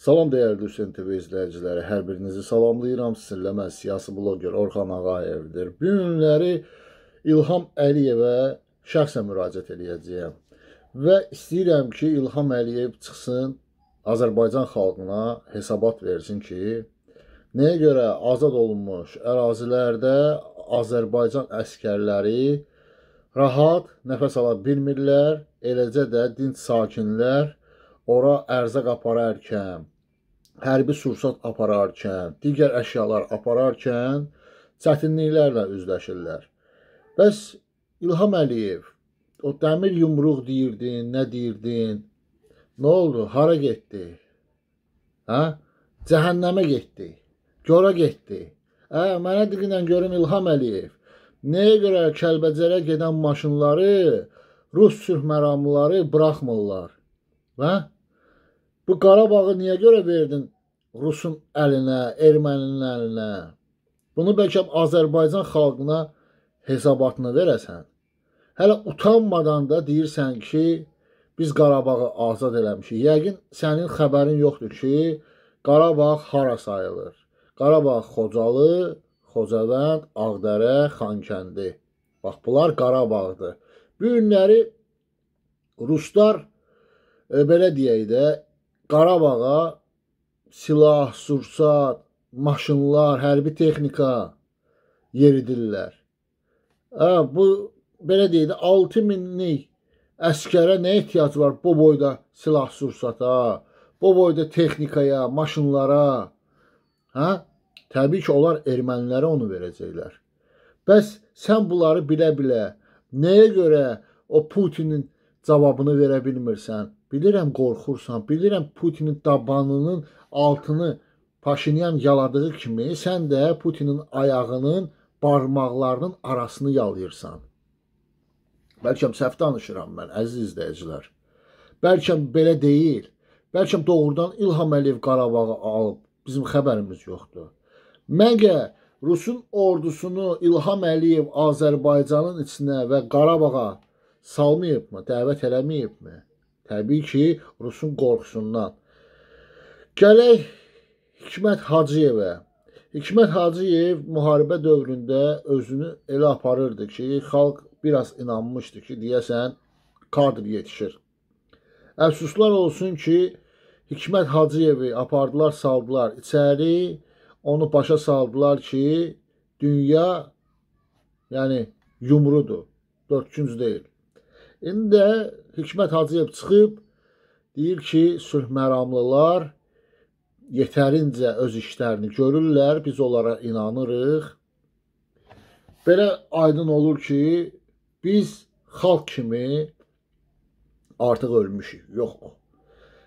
Salam dəyərli Hüseyn TV izləyiciləri, hər birinizi salamlayıram. Sizinlə mən siyasi bloger Orxan Ağayevdir. Bu günləri İlham Əliyevə şəxsən müraciət eləyəcəyəm. Və istəyirəm ki, İlham Əliyev çıxsın Azərbaycan xalqına hesabat versin ki, nəyə görə azad olunmuş ərazilərdə Azərbaycan əskərləri rahat nəfəs ala bilmirlər, eləcə də dinç sakinlər ora ərzaq apararkən, hərbi sursat apararkən, digər əşyalar apararkən çətinliklərlə üzləşirlər. Bəs İlham Əliyev o dəmir yumruq deyirdin, nə deyirdin? Nə oldu? Hara getdi? Hə? Cəhənnəmə getdi. Gora getdi. Hə, mənə deyinən görüm İlham Əliyev. Nəyə görə Kəlbəcərə gedən maşınları Rus sülh məramlıları buraxmırlar? Hə? Bu Qarabağı niyə görə verdin Rusun əlinə, erməninin əlinə? Bunu bəlkə Azərbaycan xalqına hesabatını verəsən. Hələ utanmadan da deyirsən ki, biz Qarabağı azad eləmişik. Yəqin sənin xəbərin yoxdur ki, Qarabağ hara sayılır? Qarabağ Xocalı, Xocavənd, Ağdərə, Xankəndi. Bax, bunlar Qarabağdır. Bu günləri ruslar e, belə deyək də Qarabağa silah, sursat, maşınlar, hərbi texnika yeridirlər. Hə, bu belə deyək də 6000-lik əskərə nə ehtiyac var bu boyda silah sursata, bu boyda texnikaya, maşınlara? Hə? Təbii ki, onlar ermənilərə onu verəcəklər. Bəs sən bunları bilə-bilə nəyə görə o Putinin cavabını verə bilmirsən? Bilirəm qorxursan, bilirəm Putinin dabanının altını Paşinyan yaladığı kimi sən də Putinin ayağının barmaqlarının arasını yalayırsan. Bəlkə səhv danışıram mən, əziz izləyicilər. Bəlkə belə deyil. Bəlkə doğrudan İlham Əliyev Qarabağı alıb. Bizim xəbərimiz yoxdur. Məgər Rusun ordusunu İlham Əliyev Azərbaycanın içinə və Qarabağa salmayıbmı, dəvət eləməyibmi? Təbii ki, Rusun qorxusundan. Gələk Hikmət Hacıyevə. Hikmət Hacıyev müharibə dövründə özünü elə aparırdı ki, xalq biraz inanmışdı ki, deyəsən, kadr yetişir. Əfsuslar olsun ki, Hikmət Hacıyevi apardılar, saldılar içəri, onu başa saldılar ki, dünya yəni yumrudur, dörd küncü deyil. İndi də Hikmət Hacıyev çıxıb deyir ki, sülhməramlılar yetərincə öz işlərini görürlər, biz onlara inanırıq. Belə aydın olur ki, biz xalq kimi artıq ölmüşük, yox.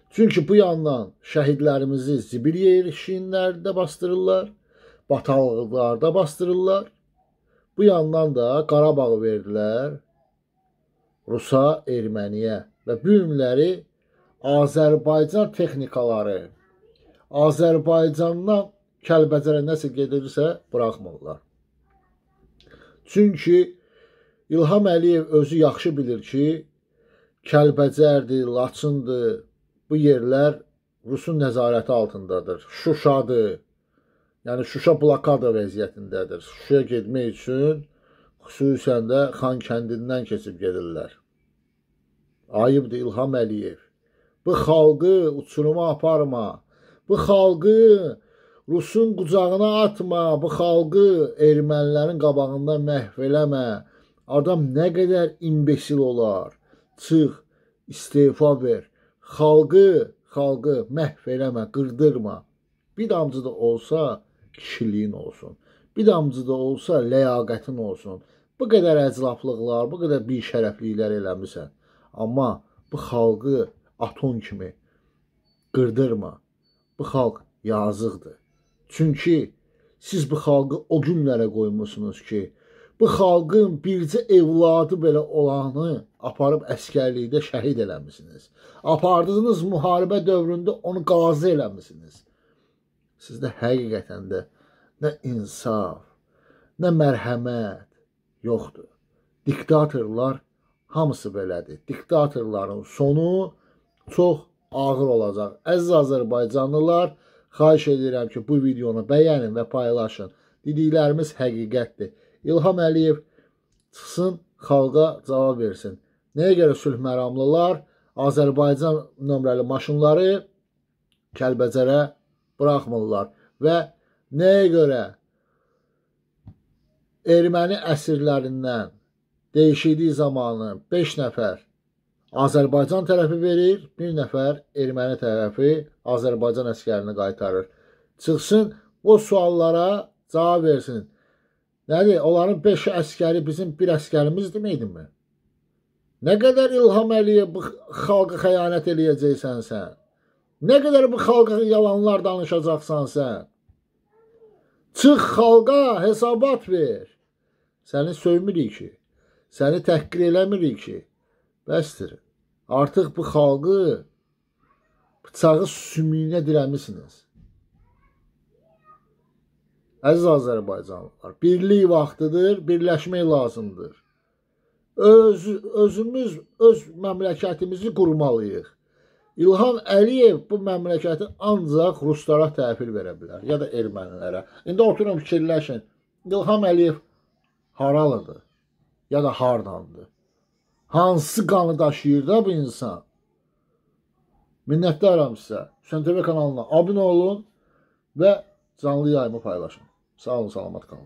Çünki bu yandan şəhidlərimizi zibil yerişinlərdə bastırırlar, batallıqlarda bastırırlar. Bu yandan da Qarabağı verdilər, Rusa, Erməniyə və bu günləri Azərbaycan texnikaları Azərbaycandan Kəlbəcərə nəsə gedirsə buraxmırlar. Çünki İlham Əliyev özü yaxşı bilir ki, Kəlbəcərdir, Laçındır, bu yerlər Rusun nəzarəti altındadır. Şuşadır. Yəni Şuşa blokada vəziyyətindədir. Şuşaya getmək üçün xüsusən də Xankəndindən keçib gedirlər. Ayıbdır İlham Əliyev. Bu xalqı uçuruma aparma. Bu xalqı Rusun qucağına atma. Bu xalqı ermənilərin qabağında məhv eləmə. Adam nə qədər imbesil olar. Çıx, istefa ver. Xalqı, xalqı məhv eləmə, qırdırma. Bir damcı da olsa kişiliyin olsun. Bir damcı da olsa ləyaqətin olsun bu qədər əclaflıqlar, bu qədər bir şərəfliklər eləmisən. Amma bu xalqı aton kimi qırdırma. Bu xalq yazıqdır. Çünki siz bu xalqı o günlərə qoymusunuz ki, bu xalqın bircə evladı belə olanı aparıb əskərlikdə şəhid eləmisiniz. Apardığınız müharibə dövründə onu qazi eləmisiniz. Sizdə həqiqətən də nə insaf, nə mərhəmət, yoxdur. Diktatorlar hamısı belədir. Diktatorların sonu çox ağır olacaq. Əziz Azərbaycanlılar, xahiş edirəm ki, bu videonu bəyənin və paylaşın. Dediklərimiz həqiqətdir. İlham Əliyev çıxsın, xalqa cavab versin. Nəyə görə sülh məramlılar Azərbaycan nömrəli maşınları Kəlbəcərə buraxmırlar və nəyə görə erməni əsirlərindən dəyişikliyi zamanı 5 nəfər Azərbaycan tərəfi verir, 1 nəfər erməni tərəfi Azərbaycan əskərini qaytarır. Çıxsın o suallara cavab versin. Nədir? Onların 5 əskəri bizim bir əskərimiz deməkdirmi? Nə qədər İlham Əliyev bu xalqa xəyanət eləyəcəksən sən? Nə qədər bu xalqa yalanlar danışacaqsan sən? Çıx xalqa hesabat ver. Səni söyməyirik ki. Səni təhqir eləmirik ki. Bəsdir. Artıq bu xalqı bıçağı sümüyünə dirəmisiniz. Əziz Azərbaycanlılar, birlik vaxtıdır, birləşmək lazımdır. Öz özümüz öz məmləkətimizi qurmalıyıq. İlham Əliyev bu məmləkəti ancaq ruslara təhvil verə bilər ya da ermənilərə. İndi oturun fikirləşin. İlham Əliyev haralıdır ya da hardandır? Hansı qanı daşıyır da bu insan? Minnətdaram sizə. Hüseyin TV kanalına abunə olun və canlı yayımı paylaşın. Sağ olun, salamat qalın.